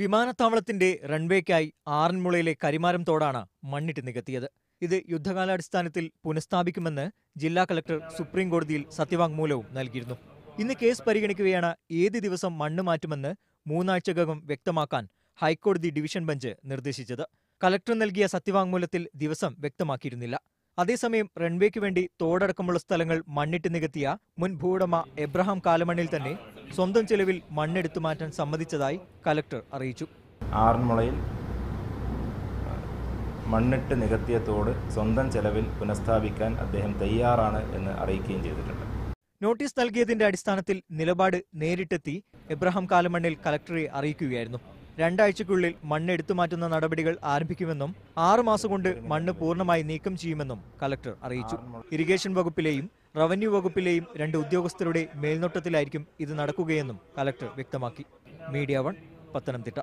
വിമാനത്താവളത്തിന്റെ റൺവേക്കായി ആറന്മുളയിലെ കരിമാരം തോടാണ് മണ്ണിട്ട് നികത്തിയത് ഇത് യുദ്ധകാലാടിസ്ഥാനത്തിൽ പുനഃസ്ഥാപിക്കുമെന്ന് ജില്ലാ കളക്ടർ സുപ്രീം കോടതിയിൽ സത്യവാങ്മൂലവും നൽകിയിരുന്നു ഇന്ന് കേസ് പരിഗണിക്കുകയാണ് ഏത് ദിവസം മണ്ണ് മാറ്റുമെന്ന് മൂന്നാഴ്ചകം വ്യക്തമാക്കാൻ ഹൈക്കോടതി ഡിവിഷൻ ബെഞ്ച് നിർദ്ദേശിച്ചത് കളക്ടർ നൽകിയ സത്യവാങ്മൂലത്തിൽ ദിവസം വ്യക്തമാക്കിയിരുന്നില്ല അതേസമയം റൺവേക്ക് വേണ്ടി തോടടക്കമുള്ള സ്ഥലങ്ങൾ മണ്ണിട്ട് നികത്തിയ മുൻ ഭൂവുടമ എബ്രഹാം കാലമണ്ണിൽ തന്നെ സ്വന്തം ചെലവിൽ മണ്ണെടുത്തു മാറ്റാൻ സമ്മതിച്ചതായി കലക്ടർ അറിയിച്ചു ആറന്മുളയിൽ മണ്ണിട്ട് നികത്തിയ തോട് സ്വന്തം ചെലവിൽ പുനഃസ്ഥാപിക്കാൻ അദ്ദേഹം തയ്യാറാണ് എന്ന് അറിയിക്കുകയും ചെയ്തിട്ടുണ്ട് നോട്ടീസ് നൽകിയതിന്റെ അടിസ്ഥാനത്തിൽ നിലപാട് നേരിട്ടെത്തി എബ്രഹാം കാലമണ്ണിൽ കലക്ടറെ അറിയിക്കുകയായിരുന്നു രണ്ടാഴ്ചക്കുള്ളിൽ മണ്ണ് മാറ്റുന്ന നടപടികൾ ആരംഭിക്കുമെന്നും ആറുമാസം കൊണ്ട് മണ്ണ് പൂർണ്ണമായി നീക്കം ചെയ്യുമെന്നും കലക്ടർ അറിയിച്ചു ഇറിഗേഷൻ വകുപ്പിലെയും റവന്യൂ വകുപ്പിലെയും രണ്ട് ഉദ്യോഗസ്ഥരുടെ മേൽനോട്ടത്തിലായിരിക്കും ഇത് നടക്കുകയെന്നും കലക്ടർ വ്യക്തമാക്കി മീഡിയ വൺ പത്തനംതിട്ട